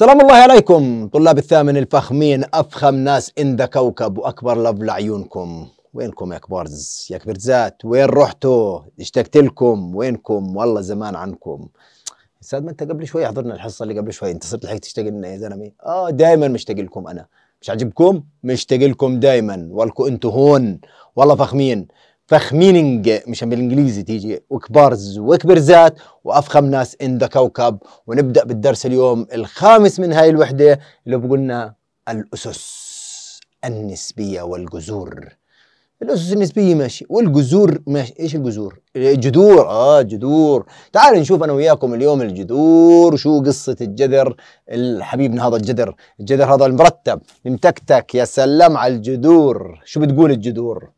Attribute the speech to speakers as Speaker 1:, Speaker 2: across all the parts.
Speaker 1: سلام الله عليكم طلاب الثامن الفخمين أفخم ناس إن ذا كوكب وأكبر لب لعيونكم وينكم يا كبارز يا كبرزات وين رحتوا اشتقت لكم وينكم والله زمان عنكم استاذ ما انت قبل شوي حضرنا الحصه اللي قبل شوي انت صرت لحقت تشتاق لنا يا زلمه اه دائما مشتاق لكم انا مش عاجبكم مشتاق لكم دائما والكم انتم هون والله فخمين فخمينينج مش بالانجليزي تيجي وكبارز وكبرزات وافخم ناس ان ذا كوكب ونبدا بالدرس اليوم الخامس من هاي الوحده اللي بقولنا الاسس النسبيه والجذور الاسس النسبيه ماشي والجذور ماشي ايش الجذور الجذور اه جذور تعال نشوف انا وياكم اليوم الجذور شو قصه الجذر الحبيبنا هذا الجذر الجذر هذا المرتب متكتك يا سلام على الجذور شو بتقول الجذور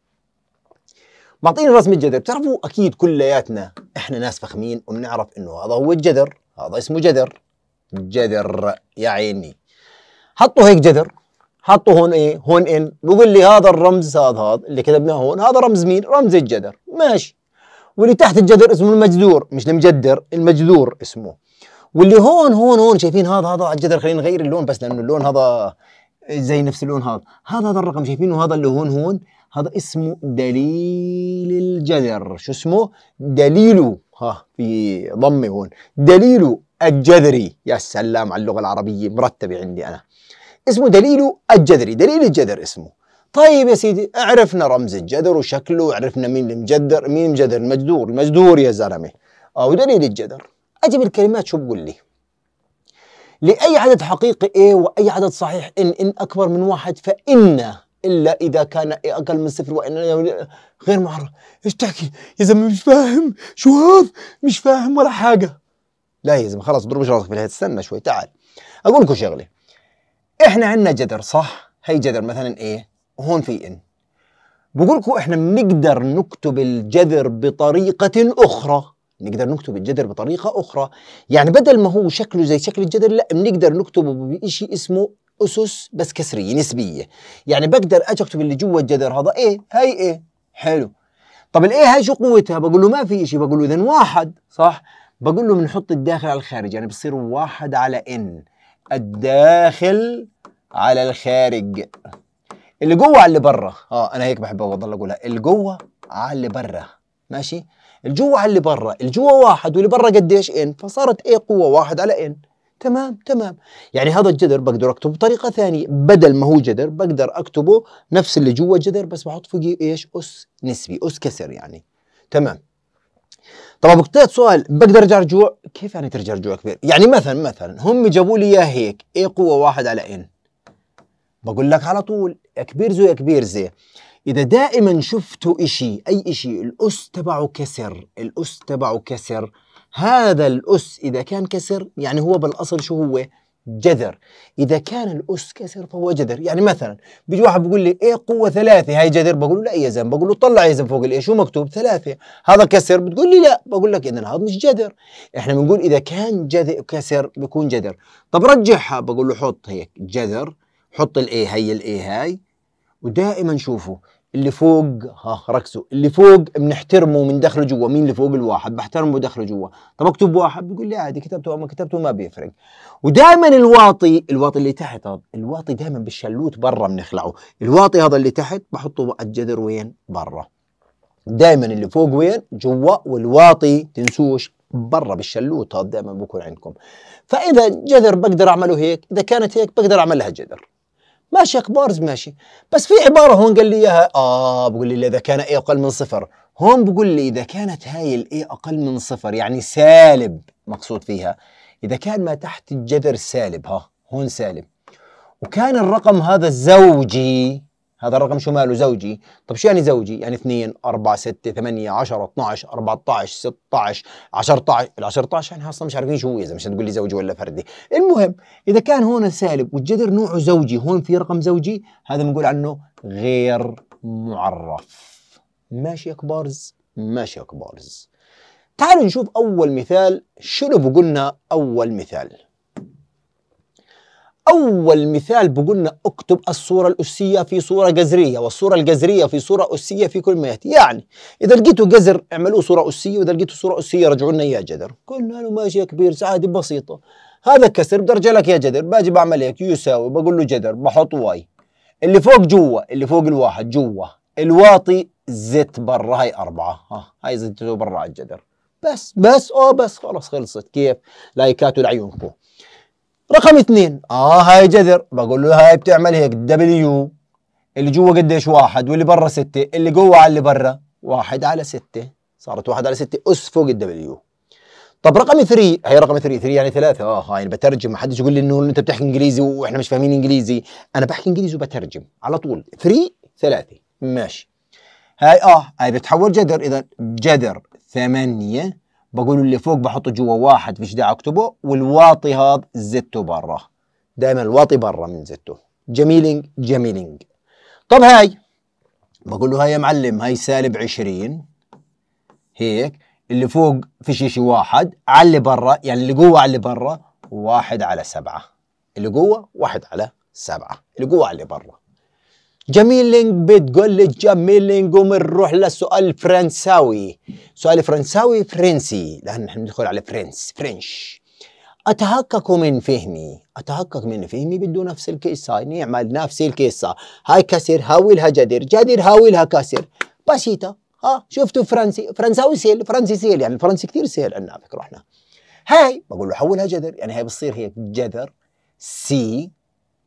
Speaker 1: معطيني رسم الجذر بتعرفوا أكيد كلياتنا إحنا ناس فخمين وبنعرف إنه هذا هو الجذر هذا اسمه جذر جذر يا عيني حطوا هيك جذر حطوا هون ايه هون ان بقول لي هذا الرمز هذا هذا اللي كتبناه هون هذا رمز مين رمز الجذر ماشي واللي تحت الجذر اسمه المجذور مش المجدر المجذور اسمه واللي هون هون هون شايفين هذا هذا على الجذر خلينا نغير اللون بس لانه اللون هذا زي نفس اللون هذا هذا هذا الرقم شايفينه هذا اللي هون هون هذا اسمه دليل الجذر شو اسمه دليله ها في ضمه هون دليله الجذري يا سلام على اللغة العربية مرتبة عندي أنا اسمه دليله الجذري دليل الجذر اسمه طيب يا سيدي عرفنا رمز الجذر وشكله وعرفنا مين المجدر مين مجدر المجدور المجدور يا زلمه او آه، دليل الجذر اجيب الكلمات شو بقول لي لأي عدد حقيقي ايه وأي عدد صحيح ان ان أكبر من واحد فإن الا اذا كان اقل من صفر وان يعني غير معرف ايش تحكي يا زلمه مش فاهم شو هذا مش فاهم ولا حاجه لا يا زلمه خلاص ضرب شرطك في الهيئه استنى شوي تعال اقول لكم شغله احنا عندنا جذر صح هي جذر مثلا ايه وهون في ان بقول لكم احنا بنقدر نكتب الجذر بطريقه اخرى نقدر نكتب الجذر بطريقه اخرى يعني بدل ما هو شكله زي شكل الجذر لا بنقدر نكتبه بشيء اسمه اسس بس كسريه نسبيه يعني بقدر اجي اكتب اللي جوا الجذر هذا ايه هي ايه حلو طب الايه هاي شو قوتها بقول له ما في شيء بقول له اذا واحد صح بقول له بنحط الداخل على الخارج يعني بصير واحد على ان الداخل على الخارج اللي جوه على اللي برا اه انا هيك بحب اضل اقولها اللي جوه على اللي برا ماشي الجوه على اللي برا الجوه واحد واللي برا قديش ان فصارت ايه قوه واحد على ان تمام تمام يعني هذا الجذر بقدر اكتبه بطريقه ثانيه بدل ما هو جذر بقدر اكتبه نفس اللي جوا الجذر بس بحط فوقيه ايش اس نسبي اس كسر يعني تمام طبعا بقتلت سؤال بقدر ارجع رجوع كيف يعني ترجع رجوع كبير يعني مثلا مثلا هم جابوا لي اياه هيك اي قوه واحد على ان بقول لك على طول يا كبير زو يا كبير زي اذا دائما شفتوا شيء اي شيء الاس تبعه كسر الاس تبعه كسر هذا الأس إذا كان كسر يعني هو بالأصل شو هو؟ جذر إذا كان الأس كسر فهو جذر يعني مثلا بيجي واحد بيقول لي إيه قوة ثلاثة هاي جذر بقول له لا يا زلمة بقول له طلع يا زلمة فوق الإيه شو مكتوب ثلاثة هذا كسر بتقول لي لا بقول لك إذا هذا مش جذر إحنا بنقول إذا كان جذر كسر بيكون جذر طب رجعها بقول له حط هيك جذر حط الإيه هي الإيه هاي ودائما شوفوا اللي فوق ها ركزوا اللي فوق بنحترمه من دخله جوا مين اللي فوق الواحد بحترمه دخله جوا طب اكتب واحد بيقول لي عادي كتبته او ما كتبته ما بيفرق ودائما الواطي الواطي اللي تحت هذا الواطي دائما بالشلوت برا بنخلعه الواطي هذا اللي تحت بحطه الجذر وين برا دائما اللي فوق وين جوا والواطي تنسوش برا بالشلوت هذا دائما بكون عندكم فاذا جذر بقدر اعمله هيك اذا كانت هيك بقدر اعمل لها جذر ماشي كبارز ماشي بس في عباره هون قال لي اياها اه بقول لي اذا كان اي اقل من صفر هون بقول لي اذا كانت هاي الاي اقل من صفر يعني سالب مقصود فيها اذا كان ما تحت الجذر سالب ها هون سالب وكان الرقم هذا زوجي هذا الرقم شو ماله زوجي طب شو يعني زوجي يعني 2 4 6 8 10 12 14 16 10 ال 10 يعني اصلا مش عارفين شو هو اذا مش هتقول لي زوجي ولا فردي المهم اذا كان هون سالب والجذر نوعه زوجي هون في رقم زوجي هذا بنقول عنه غير معرف ماشي يا كبارز ماشي يا كبارز تعالوا نشوف اول مثال شنو بقولنا اول مثال أول مثال بقولنا اكتب الصورة الأسية في صورة جذرية والصورة الجذرية في صورة أسية في كل ما يأتي يعني إذا لقيتوا جذر اعملوه صورة أسية وإذا لقيتوا صورة أسية رجعوا لنا يا جذر قلنا له ماشي يا كبير عادي بسيطة هذا كسر بدي ارجع لك يا جذر باجي بعمل هيك يساوي بقول له جذر بحط واي اللي فوق جوا اللي فوق الواحد جوا الواطي زت برا هاي أربعة ها هاي زت برا على الجذر بس بس أو بس خلص خلصت كيف لايكات لعيونكم رقم اثنين اه هاي جذر بقول له هاي بتعمل هيك دبليو اللي جوا قديش واحد واللي برا ستة اللي جوا على اللي برا واحد على ستة صارت واحد على ستة اس فوق الدبليو طب رقم ثري هي رقم ثري ثري يعني ثلاثة اه هاي يعني بترجم ما حدش يقول لي انه انت بتحكي انجليزي واحنا مش فاهمين انجليزي انا بحكي انجليزي وبترجم على طول ثري ثلاثة ماشي هاي اه هاي بتحول جذر اذا جذر ثمانية بقول اللي فوق بحطه جوا واحد فيش داعي اكتبه والواطي هذا زته برا دائما الواطي برا من زته جميلينج جميلينج طب هاي بقول له هاي يا معلم هاي سالب 20 هيك اللي فوق فيش شيء واحد على اللي برا يعني اللي جوا على اللي برا واحد على سبعة اللي جوا واحد على سبعة اللي جوا على اللي برا جميلينج بتقول لي جميلينج ومنروح للسؤال الفرنساوي سؤال فرنساوي فرنسي لأن نحن ندخل على فرنس فرنش أتحقق من فهمي أتحقق من فهمي بدو نفس الكيسة يعني نعمل نفس الكيسة هاي كسر هاولها جدير جدير هاولها كسر بسيطة ها شفتوا فرنسي فرنساوي سيل فرنسي سيل يعني الفرنسي كثير سيل عندنا فكرة احنا هاي بقول له حولها جذر يعني هاي بتصير هي جذر سي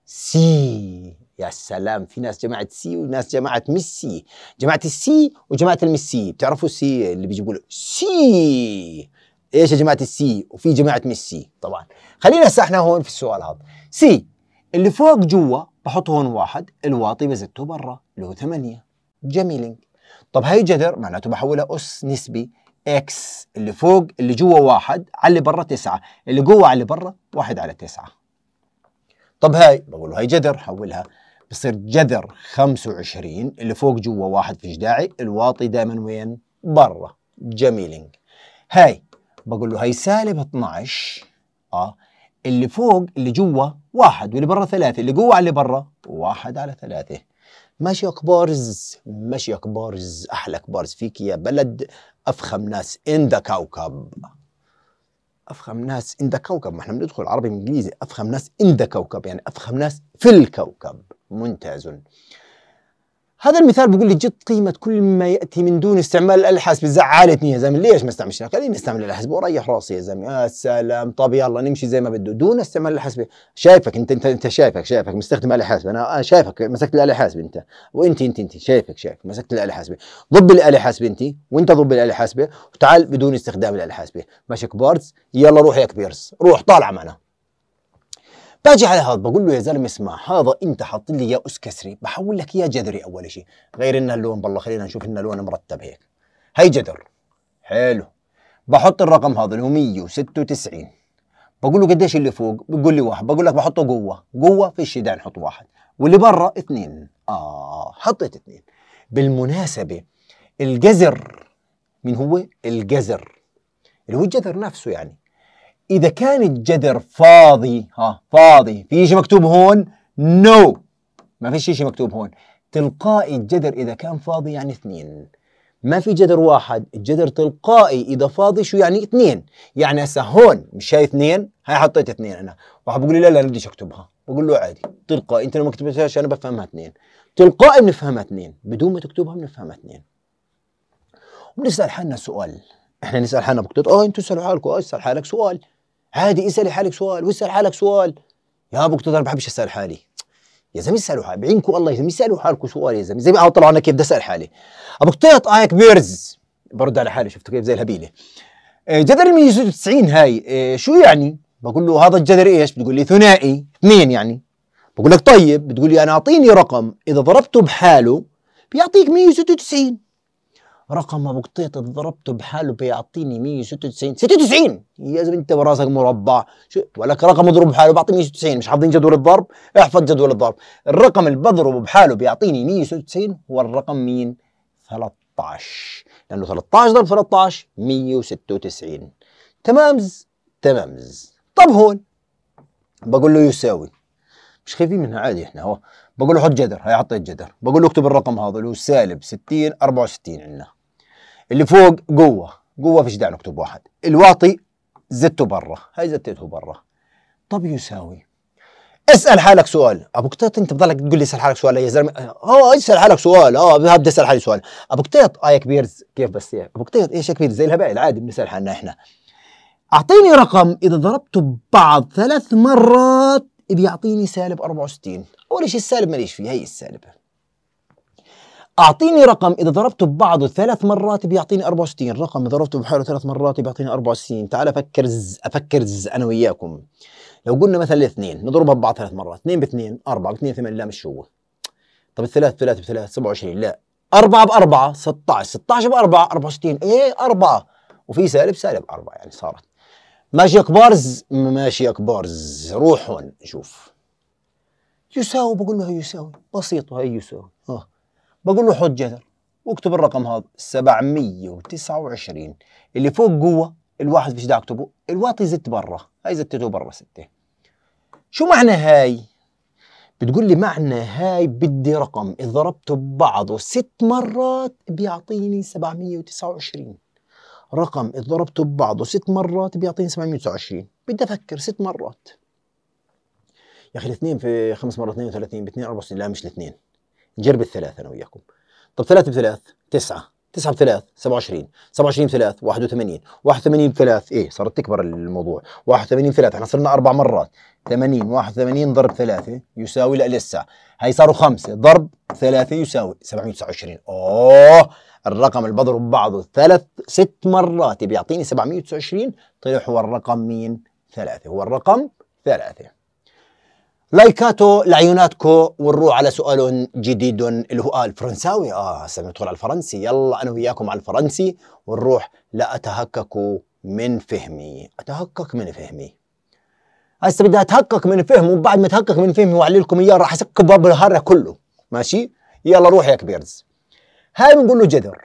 Speaker 1: سي يا سلام في ناس جماعه سي وناس جماعه ميسي جماعه السي وجماعه الميسي بتعرفوا السي اللي بيجيبوا له سي ايش يا جماعه السي وفي جماعه ميسي طبعا خلينا هسه احنا هون في السؤال هذا سي اللي فوق جوا بحط هون واحد الواطي بزته برا اللي هو ثمانية جميلينج طب هي جذر معناته بحولها اس نسبي اكس اللي فوق اللي جوا واحد على اللي برا تسعة اللي جوا على اللي برا واحد على تسعة طب هاي بقول هاي جذر حولها بصير جذر 25 اللي فوق جوا واحد في جداعي الواطي دائما وين؟ برا جميلينج هاي بقول له هاي سالب 12 اه اللي فوق اللي جوا واحد واللي برا ثلاثة اللي جوا على اللي برا واحد على ثلاثة ماشي كبارز ماشي كبارز أحلى كبارز فيك يا بلد أفخم ناس إن ذا كوكب أفخم ناس إن ذا كوكب ما احنا بندخل عربي انجليزي أفخم ناس إن ذا كوكب يعني أفخم ناس في الكوكب ممتاز هذا المثال بيقول لي جد قيمة كل ما يأتي من دون استعمال الألحاس زعلتني يا زلمة ليش ما استعملش خليني استعمل الألحاس وريح راسي يا زلمة يا سلام طب يلا نمشي زي ما بده دون استعمال الألحاس شايفك انت انت انت شايفك شايفك مستخدم آلة حاسبة أنا شايفك مسكت الآلة حاسبة انت وانت انت انت شايفك شايفك مسكت الآلة حاسبة ضب الآلة حاسبة انت وانت ضب الآلة حاسبة وتعال بدون استخدام الآلة حاسبة ماشي كبارتس يلا روح يا كبيرس روح طالع معنا باجي على هذا بقول له يا زلمه اسمع هذا انت حاط لي اياه اس كسري بحول لك اياه جذري اول شيء غير انه اللون بالله خلينا نشوف انه لون مرتب هيك هي جذر حلو بحط الرقم هذا اللي هو 196 بقول له قديش اللي فوق بقول لي واحد بقول لك بحطه قوه قوه في شيء داعي نحط واحد واللي برا اثنين اه حطيت اثنين بالمناسبه الجذر مين هو الجذر اللي هو الجذر نفسه يعني إذا كان الجذر فاضي ها فاضي في شيء مكتوب هون نو no. ما في شيء مكتوب هون تلقائي الجذر إذا كان فاضي يعني اثنين ما في جذر واحد الجذر تلقائي إذا فاضي شو يعني اثنين يعني هسه هون مش شايف اثنين هاي حطيت اثنين أنا واحد بقول لي لا لا بديش أكتبها بقول له عادي تلقائي أنت لو ما كتبتهاش أنا بفهمها اثنين تلقائي بنفهمها اثنين بدون ما تكتبها بنفهمها اثنين وبنسأل حالنا سؤال احنا نسأل حالنا بقطة اه انتوا اسألوا حالكم اه اسأل حالك سؤال عادي اسالي حالك سؤال واسال حالك سؤال يا ابو انا ما بحبش اسال حالي يا زلمه اسالوا حالي بعينكم الله يا زلمه اسالوا حالكم سؤال يا زلمه زي ما طلع انا كيف بدي اسال حالي ابو قطيط ايك بيرز برد على حالي شفتوا كيف زي الهبيله جذر ال 196 هاي آه، شو يعني؟ بقول له هذا الجذر ايش؟ بتقول لي ثنائي اثنين يعني بقول لك طيب بتقول لي انا اعطيني رقم اذا ضربته بحاله بيعطيك 196 رقم ابو قطيط ضربته بحاله بيعطيني 196 96 يا زلمه انت براسك مربع شو ولك رقم اضرب بحاله بيعطيني 196 مش حافظين جدول الضرب احفظ جدول الضرب الرقم اللي بضربه بحاله بيعطيني 196 هو الرقم مين 13 لانه 13 ضرب 13 196 تمامز تمامز طب هون بقول له يساوي مش خايفين منها عادي احنا هو بقول له حط جذر هي حطيت جدر بقول له اكتب الرقم هذا اللي هو سالب 60 64 عندنا اللي فوق قوه قوه فيش داعي نكتب واحد الواطي زدته برا هاي زدته برا طب يساوي اسال حالك سؤال ابو قطيط انت بضلك تقول لي اسال حالك سؤال يا زلمه اه, آه، اسال حالك سؤال اه بدي اسال حالي سؤال ابو قطيط اه يا كبير كيف بس يا ابو قطيط ايش يا كبير زي الهبائل عادي بنسال حالنا احنا اعطيني رقم اذا ضربته ببعض ثلاث مرات بيعطيني سالب 64 اول شيء السالب ماليش فيه هي السالب أعطيني رقم إذا ضربته ببعضه ثلاث مرات بيعطيني 64 رقم إذا ضربته بحاله ثلاث مرات بيعطيني 64 تعال أفكر ز... أفكر ز... أنا وياكم لو قلنا مثلا اثنين نضربها ببعض ثلاث مرات اثنين باثنين أربعة باثنين ثمانية لا مش هو طب الثلاث بثلاث بثلاث 27 لا أربعة بأربعة 16 16 بأربعة 64 إيه أربعة وفي سالب سالب أربعة يعني صارت ماشي يا ماشي يا روح هون شوف يساوي بقول له هي يساوي بسيط هي يساوي اه بقول له حط جذر واكتب الرقم هذا 729 اللي فوق قوة الواحد فيش داعي اكتبه الواطي زت برا هاي زتته برا ستة شو معنى هاي بتقول لي معنى هاي بدي رقم إذا ضربته ببعضه ست مرات بيعطيني 729 رقم إذا ضربته ببعضه ست مرات بيعطيني 729 بدي أفكر ست مرات يا أخي الاثنين في خمس مرات 32 ب 2 64 لا مش الاثنين نجرب الثلاثة انا وياكم طب ثلاثة بثلاث تسعة، تسعة بثلاث 27 27 بثلاث 81 81 بثلاث ايه صارت تكبر الموضوع 81 بثلاث احنا صرنا اربع مرات 80 81 ضرب ثلاثة يساوي لا لسه هي صاروا خمسة ضرب ثلاثة يساوي 729 اوه الرقم اللي بضرب بعضه ثلاث ست مرات بيعطيني 729 طلع هو الرقم مين؟ ثلاثة هو الرقم ثلاثة لايكاتو لعيوناتكو ونروح على سؤال جديد اللي هو آه الفرنساوي اه هسه ندخل على الفرنسي يلا انا وياكم على الفرنسي ونروح لا اتهكك من فهمي اتهكك من فهمي هسه بدي اتهكك من فهمه وبعد ما اتهكك من فهمي واعلي لكم اياه راح اسك باب الهره كله ماشي يلا روح يا كبيرز هاي بنقول له جذر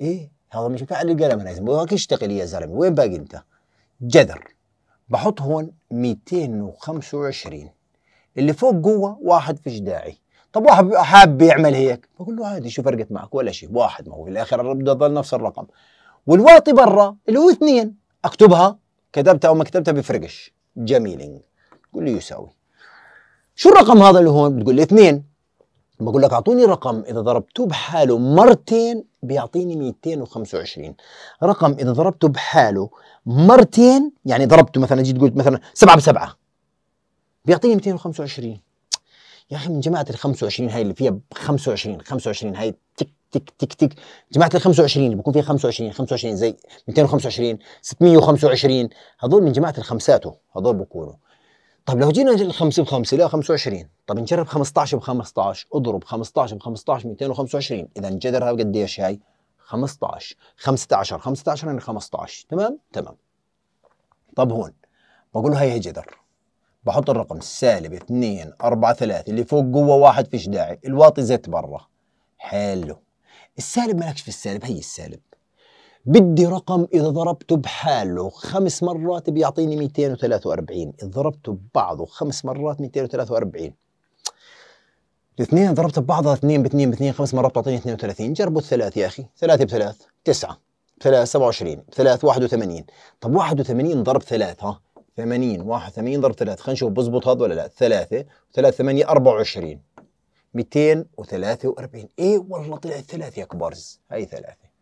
Speaker 1: ايه هذا مش فعل القلم انا اشتغل يا زلمه وين باقي انت جذر بحط هون 225 اللي فوق جوه واحد فيش داعي طب واحد حاب يعمل هيك بقول له عادي شو فرقت معك ولا شيء واحد ما هو بالاخر بده يضل نفس الرقم والواطي برا اللي هو اثنين اكتبها كتبتها او ما كتبتها بفرقش جميلين قول لي يساوي شو الرقم هذا اللي هون بتقول لي اثنين بقول لك اعطوني رقم اذا ضربته بحاله مرتين بيعطيني 225 رقم اذا ضربته بحاله مرتين يعني ضربته مثلا جيت قلت مثلا سبعة بسبعة بيعطيني 225 يا اخي من جماعه ال 25 هاي اللي فيها 25 25 هاي تك تك تك تك جماعه ال 25 اللي بكون فيها 25 25 زي 225 625 هذول من جماعه الخمساته هذول بكونوا طيب لو جينا لل 5 ب 5 لا 25 طيب نجرب 15 ب 15 اضرب 15 ب 15 225 اذا جذرها قديش هاي 15 15 15 يعني 15 تمام تمام طب هون بقول له هي جذر بحط الرقم سالب 2 4 3 اللي فوق قوه واحد فيش داعي الواطي زيت برا حلو السالب مالكش في السالب هي السالب بدي رقم إذا ضربته بحاله خمس مرات بيعطيني 243 إذا ضربته ببعضه خمس مرات 243 الاثنين ضربت ببعضها اثنين باثنين باثنين خمس مرات بتعطيني 32 جربوا الثلاث يا أخي ثلاثة بثلاث تسعة بثلاث 27 بثلاث 81 طب 81 ضرب ثلاثة 80 81 ضرب 3 خلينا نشوف بظبط هذا ولا لا 3 3 8 24 243 ايه والله طلعت ثلاث يا كبارز هاي ثلاثة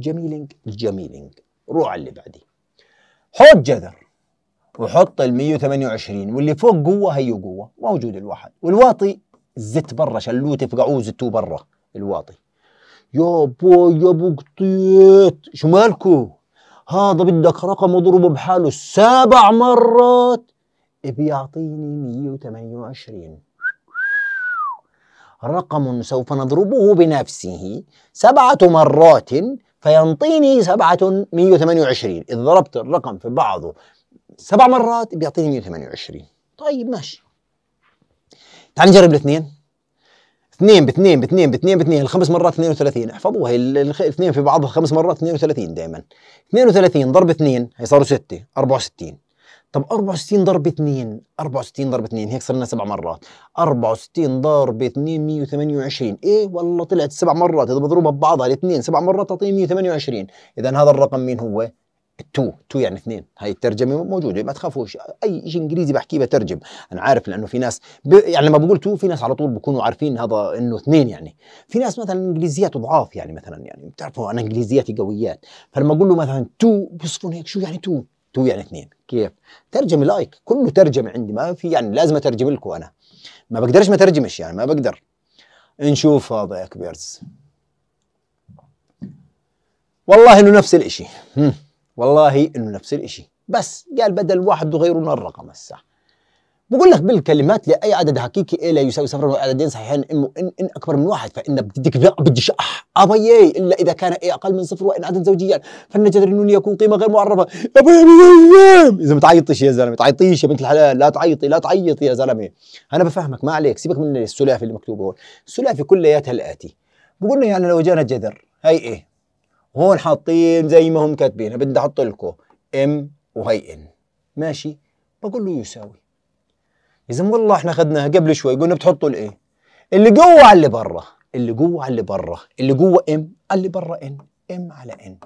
Speaker 1: جميلينج جميلينج روح على اللي بعدي حط جذر وحط ال 128 واللي فوق قوة هي قوة موجود الواحد والواطي زت برا شلوت فقعوه زتوه برا الواطي يا بو يا بو قطيت شو مالكو هذا بدك رقم اضربه بحاله سبع مرات بيعطيني 128 رقم سوف نضربه بنفسه سبعة مرات فينطيني سبعة 128 إذا ضربت الرقم في بعضه سبع مرات بيعطيني 128 طيب ماشي تعال نجرب الاثنين 2 ب 2 ب 2 ب 2 ب 2 الخمس مرات 32 احفظوها الاثنين في بعضها خمس مرات 32 دائما 32 ضرب 2 هي صاروا 6 64 طب 64 ضرب 2 64 ضرب 2 هيك صرنا سبع مرات 64 ضرب 2 128 ايه والله طلعت سبع مرات اذا بضربها ببعضها الاثنين سبع مرات تعطيني 128 اذا هذا الرقم مين هو؟ تو تو يعني اثنين هاي الترجمه موجوده ما تخافوش اي شيء انجليزي بحكيه بترجم انا عارف لانه في ناس ب... يعني لما بقول تو في ناس على طول بكونوا عارفين هذا انه اثنين يعني في ناس مثلا انجليزياته ضعاف يعني مثلا يعني بتعرفوا انا انجليزياتي قويات فلما اقول له مثلا تو بيصفون هيك شو يعني تو تو يعني اثنين كيف ترجمه لايك كله ترجمه عندي ما في يعني لازم اترجم لكم انا ما بقدرش ما ترجمش يعني ما بقدر نشوف هذا يا كبيرز والله انه نفس الاشي والله انه نفس الاشي بس قال بدل واحد غيرنا الرقم هسه بقول لك بالكلمات لاي عدد حقيقي إيه لا يساوي صفر عددين صحيحين انه إن, ان اكبر من واحد فان بدك بدش ابي الا اذا كان اي اقل من صفر وان عدد زوجيا فالنجدر انه يكون قيمه غير معرفه ابي ابي اذا ما تعيطيش يا زلمه تعيطيش يا بنت الحلال لا تعيطي لا تعيطي يا زلمه انا بفهمك ما عليك سيبك من السلافي اللي مكتوب هون السلافي كلياتها الاتي بقول يعني لو جانا جذر هي ايه هون حاطين زي ما هم كاتبين بدي احط لكم ام وهي ان ماشي بقول له يساوي يا زلمه والله احنا اخذناها قبل شوي قلنا بتحطوا الايه اللي جوه على اللي برا اللي جوه على اللي برا اللي جوه ام اللي برا ان ام على ان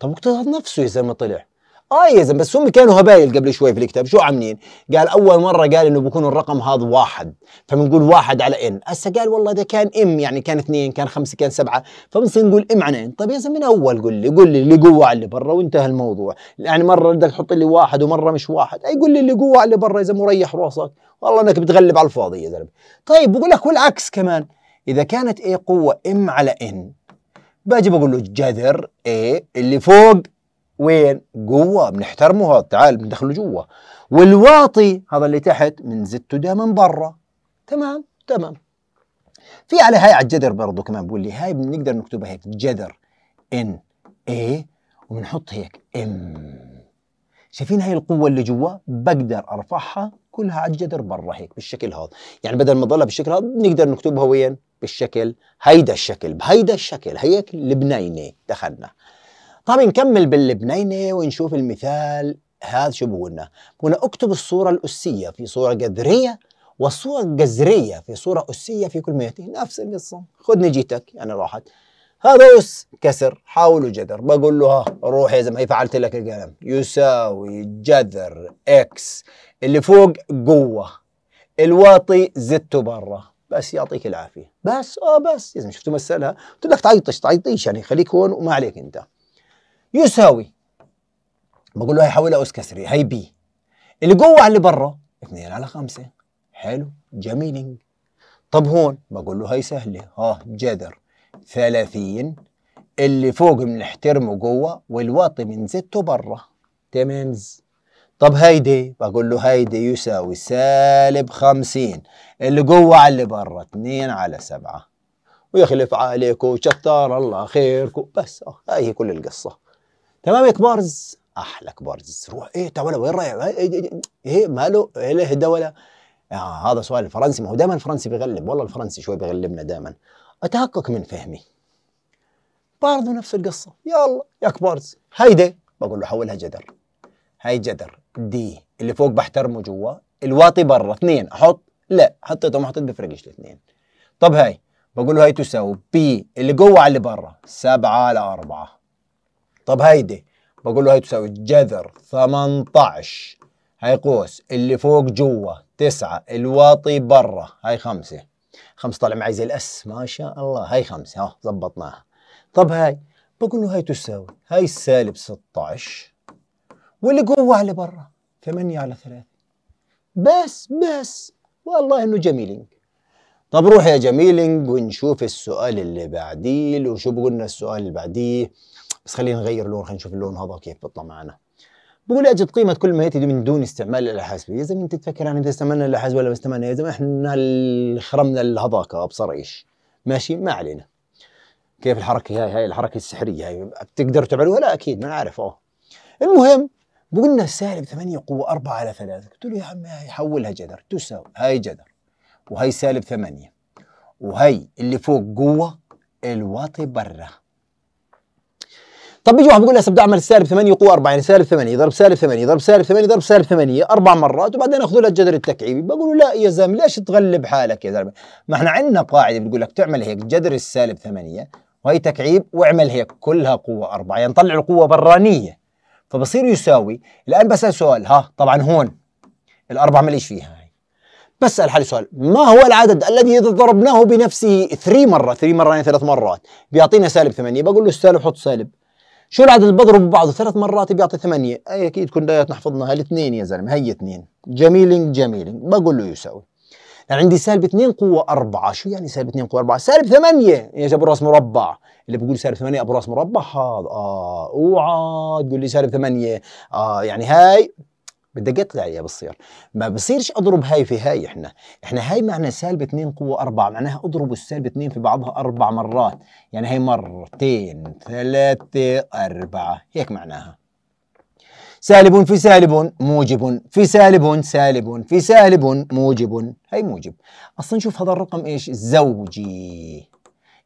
Speaker 1: طب اقتصاد نفسه يا زلمه طلع اه يا زلمه بس هم كانوا هبايل قبل شوي في الكتاب شو عاملين قال اول مره قال انه بكون الرقم هذا واحد فبنقول واحد على ان هسه قال والله ده كان ام يعني كان اثنين كان خمسه كان سبعه فبنصير نقول ام على ان طيب يا زلمه من اول قل لي قل لي اللي قوه على اللي برا وانتهى الموضوع يعني مره بدك تحط لي واحد ومره مش واحد اي قل لي اللي قوه على اللي برا يا زلمه وريح راسك والله انك بتغلب على الفاضي يا زلمه طيب بقول لك والعكس كمان اذا كانت ايه قوه ام على ان باجي بقول له جذر اي اللي فوق وين جوا بنحترمه هذا تعال بندخله جوا والواطي هذا اللي تحت بنزته ده من برا تمام تمام في على هاي على الجذر برضه كمان بقول لي هاي بنقدر نكتبها هيك جذر ان اي وبنحط هيك ام شايفين هاي القوة اللي جوا بقدر ارفعها كلها على الجذر برا هيك بالشكل هذا يعني بدل ما تضلها بالشكل هذا بنقدر نكتبها وين بالشكل هيدا الشكل بهيدا الشكل هيك اللي دخلنا طب نكمل باللبنيني ونشوف المثال هذا شو بقولنا بقولنا اكتب الصورة الأسية في صورة جذرية والصورة الجذرية في صورة أسية في كل ميتين نفس القصة خذ نجيتك يعني راحت هذا أس كسر حاولوا جذر بقول له ها روح يا زلمة هي إيه فعلت لك القلم يساوي جذر إكس اللي فوق قوة الواطي زدته برا بس يعطيك العافية بس اه بس يا زلمة شفتوا مثلها قلت لك تعيطش تعيطيش يعني خليك هون وما عليك أنت يساوي بقول له هيحولها اس كسري هي بي اللي جوه على اللي بره 2 على 5 حلو جميلين طب هون بقول له هي سهله ها جذر 30 اللي فوق بنحترمه جوه والواطي بنزته بره تمامز طب هيدي بقول له هيدي يساوي سالب 50 اللي جوه على اللي بره 2 على 7 ويخلف عليكم شطار الله خيركم بس آه، هاي كل القصه تمام يا كبارز احلى كبارز روح ايه تعالى وين رايح ايه, إيه،, إيه،, إيه، ماله ايه له ده ولا آه هذا سؤال الفرنسي ما هو دائما الفرنسي بيغلب والله الفرنسي شوي بيغلبنا دائما اتهكك من فهمي برضه نفس القصه يلا يا كبارز هيدي بقول له حولها جدر هاي جدر دي اللي فوق بحترمه جوا الواطي برا اثنين احط لا حطيته ما حطيت بفرقش الاثنين طب هاي بقول له هاي تساوي بي اللي جوا على اللي برا سبعة على أربعة طب هيدي بقول له هي تساوي جذر 18 هاي قوس اللي فوق جوا 9 الواطي برا هاي 5 5 طالع معي زي الاس ما شاء الله هاي 5 ها زبطناها طب هاي بقول له هاي تساوي هاي السالب 16 واللي جوا على برا 8 على 3 بس بس والله انه جميلينج طب روح يا جميلينج ونشوف السؤال اللي بعديه وشو بقولنا السؤال اللي بعديه بس خلينا نغير اللون خلينا نشوف اللون هذا كيف بيطلع معنا بقول اجد قيمه كل ما ياتي من دون استعمال الاله يا زلمه انت تفكر يعني اذا استعملنا الاله ولا ما استعملنا يا زلمه احنا اللي خرمنا الهضاكه ابصر ايش ماشي ما علينا كيف الحركه هاي هاي الحركه السحريه هاي بتقدروا تعملوها لا اكيد ما اعرف اه المهم بقولنا سالب 8 قوة 4 على 3 قلت له يا عمي هاي حولها جذر تساوي هاي جذر وهي سالب 8 وهي اللي فوق قوة الواطي برا طب بيجي واحد بيقول لي بدي اعمل سالب 8 4 يعني سالب 8 ضرب سالب 8 ضرب سالب 8 ضرب سالب 8 اربع مرات وبعدين اخذوا لها الجذر التكعيبي بقول له لا يا زلمه ليش تغلب حالك يا زلمه ما احنا عندنا قاعده بتقول لك تعمل هيك جذر السالب 8 وهي تكعيب واعمل هيك كلها قوه 4 يعني طلع القوه برانيه فبصير يساوي الان بسال سؤال ها طبعا هون الاربعه ما ليش فيها هاي بسال حالي سؤال ما هو العدد الذي اذا ضربناه بنفسه 3 مره 3 مرة يعني ثلاث مرات بيعطينا سالب 8 بقول له السالب حط سالب شو العدد بضرب ببعضه ثلاث مرات بيعطي ثمانية أي أكيد كلياتنا حفظناها الاثنين يا زلمة هي اثنين جميلين جميلين بقول له يساوي يعني عندي سالب 2 قوة 4 شو يعني سالب 2 قوة 4 سالب 8 يا ابو راس مربع اللي بقول سالب 8 ابو راس مربع هذا اه اوعى تقول لي سالب 8 اه يعني هاي بدي اقطع يا بتصير ما بصيرش اضرب هاي في هاي احنا احنا هاي معنى سالب 2 قوه 4 معناها اضرب السالب 2 في بعضها اربع مرات يعني هاي مرتين ثلاثه اربعه هيك معناها سالب في سالب موجب في سالب سالب في سالب موجب هي موجب اصلا شوف هذا الرقم ايش زوجي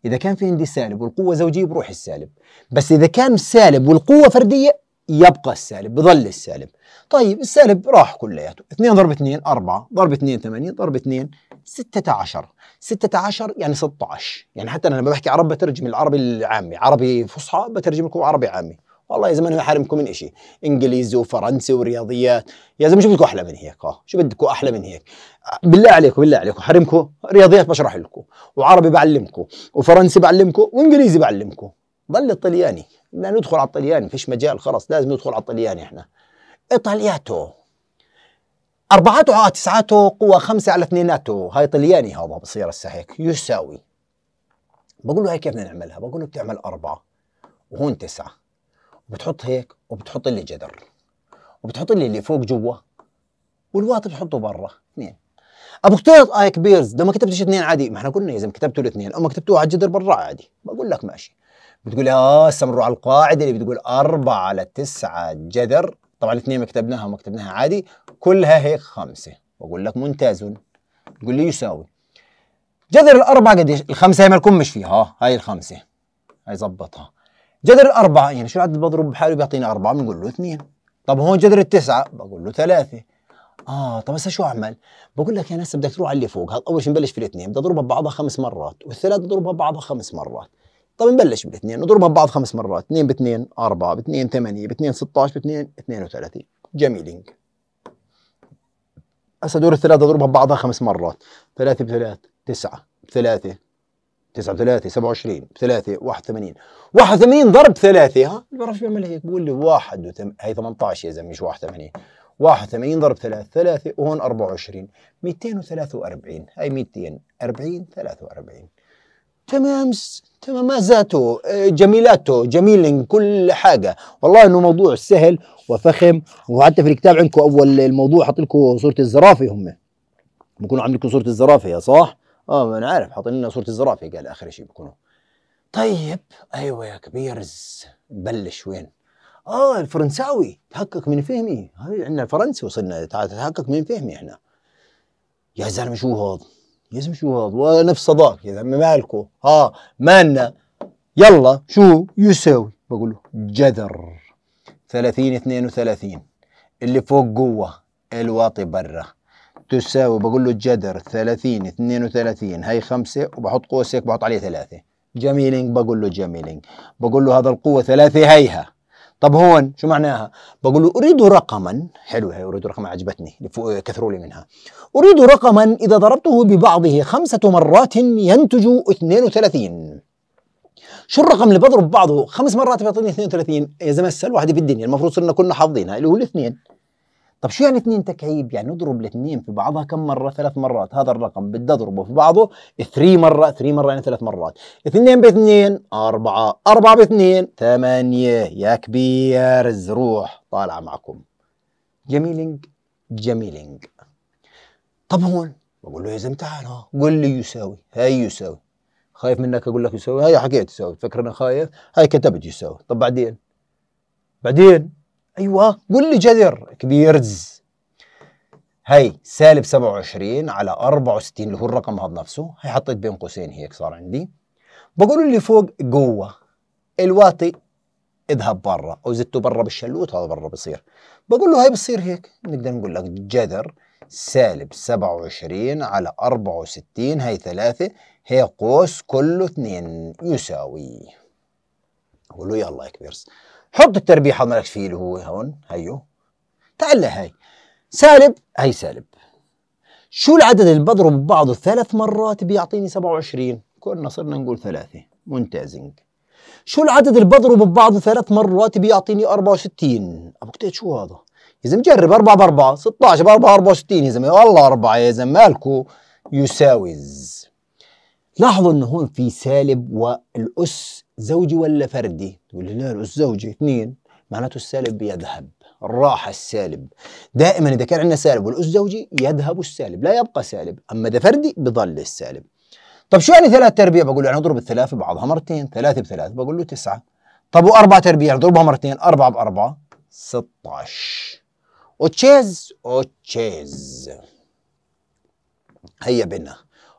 Speaker 1: اذا كان في عندي سالب والقوه زوجيه بروح السالب بس اذا كان سالب والقوه فرديه يبقى السالب بضل السالب طيب السالب راح كلياته 2 ضرب 2 4 ضرب 2 8 ضرب 2 16 16 يعني 16 يعني حتى انا لما بحكي عربي بترجم العربي العامي عربي فصحى بترجم لكم عربي عامي والله يا زلمه انا حارمكم من شيء انجليزي وفرنسي ورياضيات يا زلمه شو بدكم احلى من هيك اه شو بدكم احلى من هيك بالله عليكم بالله عليكم حرمكم رياضيات بشرح لكم وعربي بعلمكم وفرنسي بعلمكم وانجليزي بعلمكم ضل الطلياني بدنا ندخل على الطلياني فيش مجال خلص لازم ندخل على الطلياني احنا إيطالياتو أربعاته على تسعاته قوة خمسة على اثنيناته هاي طلياني هذا بصير هسه هيك يساوي بقول له هاي كيف نعملها بقول له بتعمل أربعة وهون تسعة وبتحط هيك وبتحط لي جدر وبتحط لي اللي فوق جوا والواطي بتحطه برا اثنين ابو كتير اي كبيرز لو ما كتبتش اثنين عادي ما احنا قلنا زلمه كتبتوا الاثنين او ما كتبتوه على الجدر برا عادي بقول لك ماشي بتقول اه استمروا على القاعده اللي بتقول أربعة على تسعة جذر طبعا الاثنين مكتبناها ومكتبناها عادي كلها هيك خمسة بقول لك ممتاز قول لي يساوي جذر الأربعة قديش؟ الخمسة هي ما مش فيها هاي الخمسة هاي ظبطها جذر الأربعة يعني شو عدد بضرب بحاله بيعطيني أربعة بنقول له اثنين طب هون جذر التسعة بقول له ثلاثة اه طب هسه شو اعمل؟ بقول لك يا ناس بدك تروح على اللي فوق، هذا اول شيء نبلش في الاثنين، بدي اضربها ببعضها خمس مرات، والثلاث بضربها ببعضها خمس مرات، طب نبلش بالاثنين نضربها ببعض خمس مرات 2 ب 2 4 ب 2 8 ب 2 16 ب 2 32 جميلينج هسه دور الثلاثة اضربها ببعضها خمس مرات 3 ب 3 9 ب 3 9 ب 3 27 ب 3 81 81 ضرب 3 ها ما بعرفش بيعمل هيك بقول لي 1 وتم... هي 18 يا زلمه مش 81 81 ضرب 3 3 وهون 24 243 هي 240 43 تمام تماماته آه، جميلاته جميل كل حاجة والله انه موضوع سهل وفخم وحتى في الكتاب عندكم اول الموضوع حاط لكم صورة الزرافة هم بكونوا عاملين لكم صورة الزرافة يا صح؟ اه انا عارف حاطين لنا صورة الزرافة قال اخر شيء بكونوا طيب ايوه يا كبيرز بلش وين؟ اه الفرنساوي تحقق من فهمي هاي عندنا فرنسي وصلنا تحقق من فهمي احنا يا زلمه شو هذا يا شو هذا ولا نفس صداك يا زلمه مالكو ها مالنا يلا شو يساوي بقول له جذر 30 32 اللي فوق جوه الواطي برا تساوي بقول له جذر 30 32 هي خمسه وبحط قوس هيك بحط عليه ثلاثه جميلينج بقول له جميلينج بقول له هذا القوه ثلاثه هيها طب هون شو معناها؟ بقول له اريد رقما حلو هي اريد رقما عجبتني كثروا لي منها اريد رقما اذا ضربته ببعضه خمسة مرات ينتج 32 شو الرقم اللي بضرب بعضه خمس مرات بيعطيني 32 يا زلمه السؤال واحد في الدنيا المفروض صرنا كنا حافظينها اللي هو الاثنين طب شو يعني اثنين تكعيب؟ يعني نضرب الاثنين في بعضها كم مرة؟ ثلاث مرات، هذا الرقم بدي اضربه في بعضه 3 مرة، 3 مرة يعني ثلاث مرات، اثنين باثنين أربعة، أربعة باثنين ثمانية، يا كبير الزروح طالعة معكم. جميلينج جميلينج. طب هون بقول له يا زلمة تعال ها قول لي يساوي، هاي يساوي. خايف منك اقول لك يساوي، هاي حكيت يساوي، تفكر انا خايف؟ هاي كتبت يساوي، طب بعدين؟ بعدين ايوه قول لي جذر كبيرز هي سالب 27 على 64 اللي هو الرقم هذا نفسه هي حطيت بين قوسين هيك صار عندي بقول اللي فوق قوه الواطي اذهب برا او زدته برا بالشلوت هذا برا بصير بقول له هاي بصير هيك نقدر نقول لك جذر سالب 27 على 64 هي ثلاثة هي قوس كله اثنين يساوي قول له يلا يا كبيرز حط التربيح التربيع مالك فيه اللي هو هون هيو تعال هاي سالب هي سالب شو العدد اللي بضرب بعضه ثلاث مرات بيعطيني 27 كنا صرنا نقول ثلاثة ممتازين شو العدد اللي بضرب بعضه ثلاث مرات بيعطيني 64 ابو كتير شو هذا يا زلمه جرب 4 ب 4 16 ب 4 64 يا زلمه والله 4 يا زلمه مالكو يساوي لاحظوا انه هون في سالب والاس زوجي ولا فردي تقول لي لا زوجي اثنين معناته السالب يذهب راح السالب دائما اذا كان عندنا سالب والاس زوجي يذهب السالب لا يبقى سالب اما اذا فردي بضل السالب طب شو يعني ثلاث تربيع بقول له يعني اضرب الثلاث ببعضها بعضها مرتين ثلاثة بثلاث بقول له تسعة طب واربع تربيع اضربها مرتين أربعة بأربعة 16 وتشيز وتشيز هيا بنا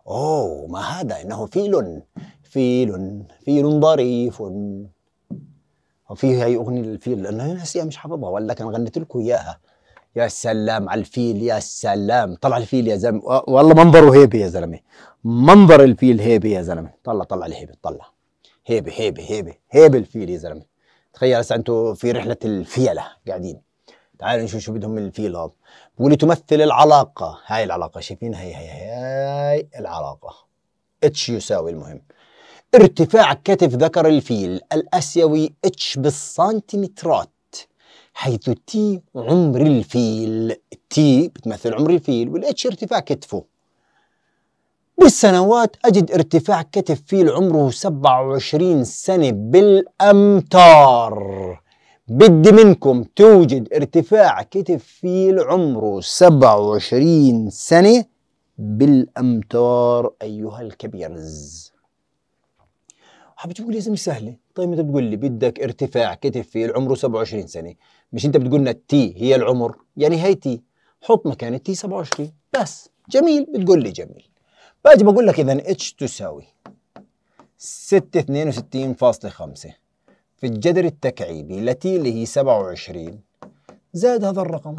Speaker 1: اوه ما هذا انه فيل فيل فيل ظريف وفيه هي أغنية الفيل انا ناسيها مش حافظها ولا كان غنيت لكم إياها يا سلام على الفيل يا سلام طلع الفيل يا زلمه والله منظره هيبه يا زلمه منظر الفيل هيبه يا زلمه طلع طلع الهيبه طلع هيبه هيبه هيبه هيبه الفيل يا زلمه تخيل هسه انتم في رحله الفيله قاعدين تعالوا نشوف شو بدهم من الفيل هذا تمثل العلاقه هاي العلاقه شايفين هاي هاي هاي العلاقه اتش يساوي المهم ارتفاع كتف ذكر الفيل الآسيوي اتش بالسنتيمترات حيث تي عمر الفيل تي بتمثل عمر الفيل والاتش ارتفاع كتفه بالسنوات أجد ارتفاع كتف فيل عمره 27 سنة بالأمتار بدي منكم توجد ارتفاع كتف فيل عمره 27 سنة بالأمتار أيها الكبيرز بتقول لي مش سهله طيب انت بتقول لي بدك ارتفاع كتف فيل عمره 27 سنه مش انت بتقول لنا التي هي العمر يعني هي تي حط مكان التي 27 بس جميل بتقول لي جميل باجي بقول لك اذا اتش تساوي 662.5 في الجذر التكعيبي التي اللي هي 27 زاد هذا الرقم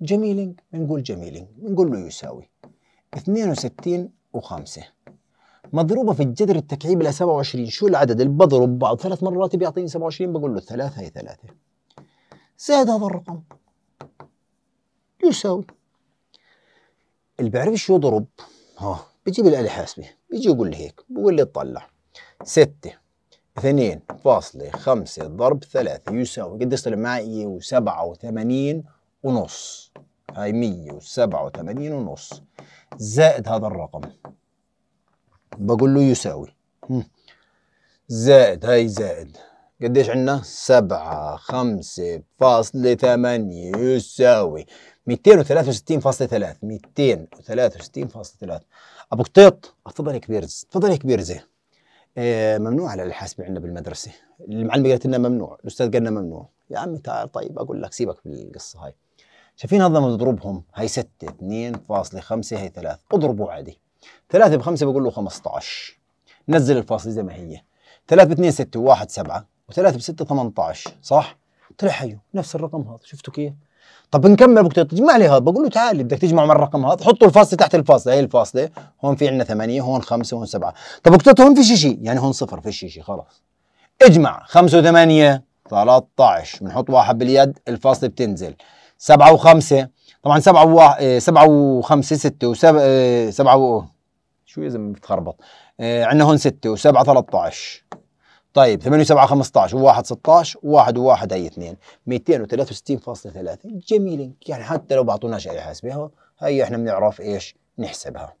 Speaker 1: جميلينج بنقول جميلينج بنقول له يساوي 62 و5 مضروبه في الجذر التكعيب ل 27 شو العدد اللي بضرب بعض ثلاث مرات بيعطيني 27 بقول له 3 هي 3 زائد هذا الرقم يساوي اللي بيعرفش يضرب ها بيجيب الآلة حاسبة بيجي يقول لي هيك بقول لي اطلع 6 2 فاصلة 5 ضرب 3 يساوي قديش طلع معي 87 ونص هاي 187 ونص زائد هذا الرقم بقول له يساوي زائد هاي زائد قديش عندنا سبعة خمسة فاصلة ثمانية يساوي ميتين وثلاثة وستين فاصلة ثلاث ميتين وثلاثة وستين فاصلة ثلاث أبو قطيط تفضل يا كبير تفضل يا كبير آه ممنوع على الحاسبة عندنا بالمدرسة المعلمة قالت لنا ممنوع الأستاذ قال لنا ممنوع يا عمي تعال طيب أقول لك سيبك بالقصة هاي شايفين هذا لما تضربهم هاي ستة اثنين فاصلة خمسة هاي ثلاث اضربوا عادي 3 بخمسة بقول له 15 نزل الفاصلة زي ما هي 3 ب2 6 و1 7 و3 ب6 18 صح؟ طلع حيو نفس الرقم هذا شفتوا كيف؟ طب نكمل بكتير تجمع لي هذا بقول له تعال بدك تجمع مع الرقم هذا حطوا الفاصله تحت الفاصله هي الفاصله هون في عندنا 8 هون 5 هون 7 طب بكتير هون في شيء يعني هون صفر في شيء خلص اجمع 5 و8 13 بنحط واحد باليد الفاصله بتنزل 7 و5 طبعا 7 و 7 و5 6 و7 و شو اذا بتخربط آه، عندنا هون 6 و7 13 طيب 8 و7 15 و1 16 و1 و1 هي 2 263.3 جميل يعني حتى لو بعطوناش اي حاسبه هي احنا بنعرف ايش نحسبها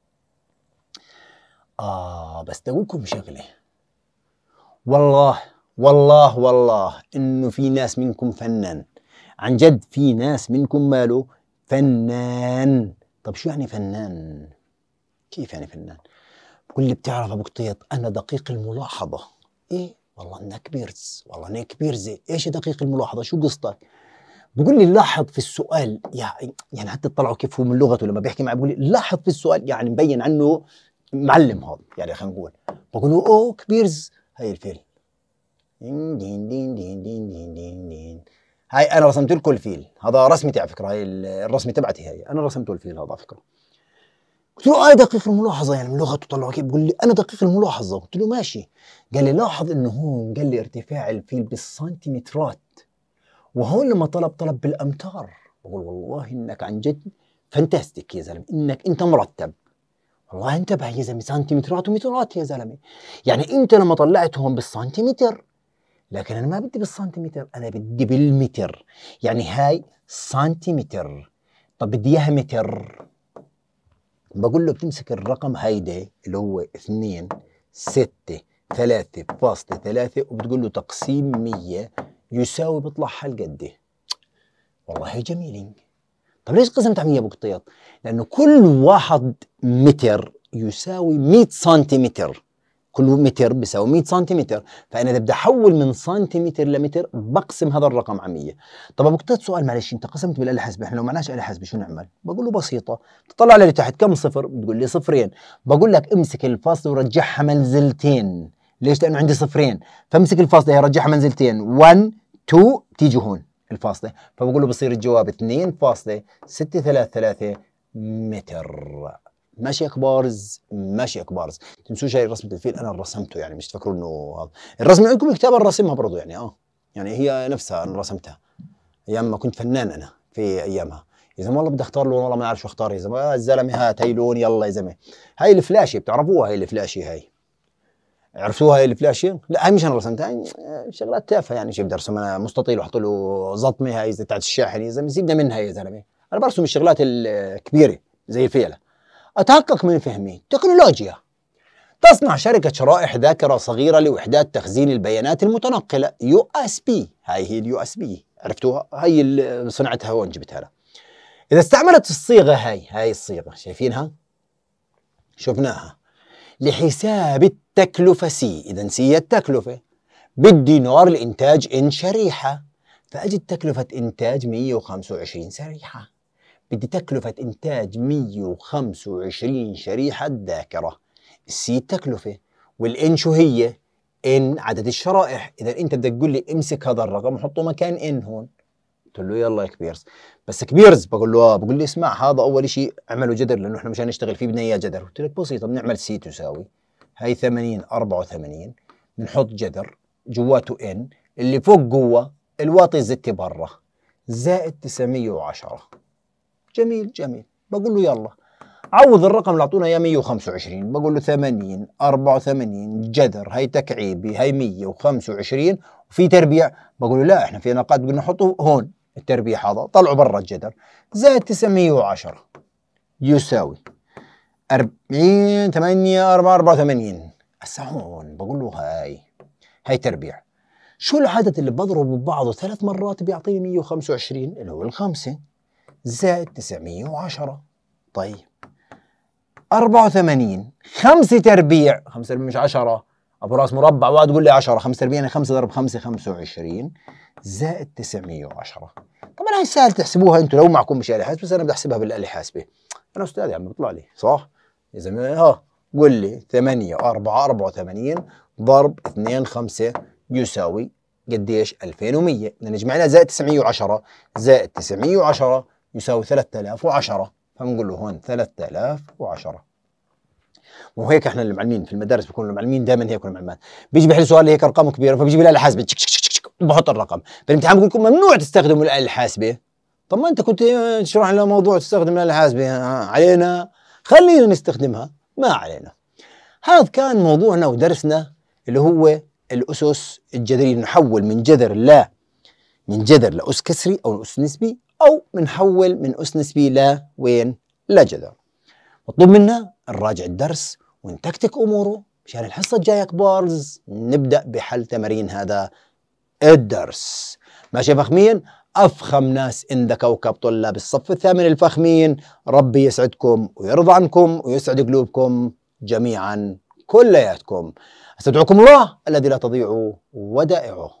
Speaker 1: اه بس تقولكم شغله والله والله والله انه في ناس منكم فنان عن جد في ناس منكم ماله فنان طب شو يعني فنان؟ كيف يعني فنان؟ بقول لي بتعرف ابو قطيط انا دقيق الملاحظه ايه والله انك كبيرز والله انك بيرزه ايش دقيق الملاحظه شو قصتك؟ بقول لي لاحظ في السؤال يعني حتى تطلعوا كيف هو من لغته لما بيحكي معي بقول لي لاحظ في السؤال يعني مبين عنه معلم هذا يعني خلينا نقول بقول له اوه كبيرز هاي الفيل دين دين دين دين دين دين دين, دين. هاي انا رسمت لكم الفيل هذا رسمتي على فكره هاي الرسمه تبعتي هاي انا رسمت الفيل هذا على فكره قلت له اي دقيق الملاحظه يعني من لغته طلعوا كيف بقول لي انا دقيق الملاحظه قلت له ماشي قال لي لاحظ انه هون قال لي ارتفاع الفيل بالسنتيمترات وهون لما طلب طلب بالامتار بقول والله انك عن جد فانتاستيك يا زلمه انك انت مرتب والله انتبه يا زلمه سنتيمترات ومترات يا زلمه يعني انت لما طلعت هون بالسنتيمتر لكن انا ما بدي بالسنتيمتر انا بدي بالمتر يعني هاي سنتيمتر طب بدي اياها متر بقول له بتمسك الرقم هيدا اللي هو 2 6 3 فاصلة 3 وبتقول له تقسيم 100 يساوي بيطلع هالقد إيه؟ والله هي جميلة طب ليش قسمت على 100 بقطيط لانه كل واحد متر يساوي 100 سنتيمتر كل متر بيساوي 100 سنتيمتر فانا اذا بدي احول من سنتيمتر لمتر بقسم هذا الرقم على 100 طب ابو كتاد سؤال معلش انت قسمت بالاله حاسبه احنا لو معناش اله حاسبه شو نعمل بقول له بسيطه تطلع لي تحت كم صفر بتقول لي صفرين بقول لك امسك الفاصله ورجعها منزلتين ليش لانه عندي صفرين فامسك الفاصله هي رجعها منزلتين 1 2 بتيجي هون الفاصله فبقول له بصير الجواب 2.633 متر ماشي كبارز ماشي كبارز تنسوش هاي رسمه الفيل انا رسمته يعني مش تفكروا انه الرسمه الرسم عندكم الكتاب انا رسمها برضه يعني اه يعني هي نفسها انا رسمتها ايام ما كنت فنان انا في ايامها يا زلمه والله بدي اختار لون والله ما اعرف شو اختار يا زلمه آه، الزلمه هات هي لون يلا يا زلمه هاي الفلاشه بتعرفوها هاي الفلاشه هاي عرفتوها هاي الفلاشه؟ لا هاي مش انا رسمتها هاي شغلات تافهه يعني شو بدي ارسم انا مستطيل واحط له زطمه هاي تاعت الشاحن يا زلمه سيبنا منها يا زلمه انا برسم الشغلات الكبيره زي الفيله أتحقق من فهمي تكنولوجيا تصنع شركة شرائح ذاكرة صغيرة لوحدات تخزين البيانات المتنقلة يو اس بي هاي هي اليو اس بي عرفتوها هاي اللي صنعتها وين جبتها لها إذا استعملت الصيغة هاي هاي الصيغة شايفينها شفناها لحساب التكلفة سي إذا سي التكلفة بالدينار لإنتاج إن شريحة فأجد تكلفة إنتاج 125 شريحة بدي تكلفة إنتاج 125 شريحة ذاكرة السي التكلفة والإن شو هي؟ إن عدد الشرائح إذا أنت بدك تقول لي امسك هذا الرقم وحطه مكان إن هون قلت له يلا يا كبيرز بس كبيرز بقول له اه بقول لي اسمع هذا اول شيء اعملوا جدر لانه احنا مش هنشتغل فيه بدنا اياه جدر قلت لك بسيطه بنعمل سي تساوي هي 80 84 بنحط جدر جواته ان اللي فوق جوا الواطي الزت برا زائد 910 جميل جميل بقول له يلا عوض الرقم اللي اعطونا اياه 125 بقول له 80 84 جذر هي تكعيبي هي 125 وفي تربيع بقول له لا احنا في نقاط بدنا نحطه هون التربيع هذا طلعوا برا الجذر زائد 910 يساوي 40 8 4 84 هسه هون بقول له هاي هاي تربيع شو العدد اللي بضربه ببعضه ثلاث مرات بيعطيني 125 اللي هو الخمسه زائد 910 طيب 84 5 تربيع 5 تربيع مش 10 ابو راس مربع واحد تقول لي 10 5 تربيع يعني 5 ضرب 5 25 زائد 910 طبعا هاي سهل تحسبوها انتم لو معكم مش آلة حاسبة بس انا بدي احسبها بالآلة الحاسبة انا استاذ يا عم بيطلع لي صح يا زلمه ها قول لي 8 4 84 ضرب 2 5 يساوي قديش 2100 بدنا نجمع لها زائد 910 زائد 910 يساوي 3010 فنقول له هون 3010 وهيك احنا المعلمين في المدارس بيكونوا المعلمين دائما هيك المعلمات بيجي بيحل سؤال هيك ارقام كبيره فبيجيب الاله الحاسبه تشك تشك تشك بحط الرقم بالامتحان بقول لكم ممنوع تستخدموا الاله الحاسبه طب ما انت كنت تشرح لنا موضوع تستخدم الاله الحاسبه علينا خلينا نستخدمها ما علينا هذا كان موضوعنا ودرسنا اللي هو الاسس الجذريه نحول من جذر لا من جذر لاس كسري او لاس نسبي أو بنحول من أس نسبي وين لجذر مطلوب منا نراجع الدرس ونتكتك أموره مشان الحصة الجاية كبارز نبدأ بحل تمارين هذا الدرس ماشي يا فخمين أفخم ناس عند كوكب طلاب الصف الثامن الفخمين ربي يسعدكم ويرضى عنكم ويسعد قلوبكم جميعا كلياتكم استودعكم الله الذي لا تضيع ودائعه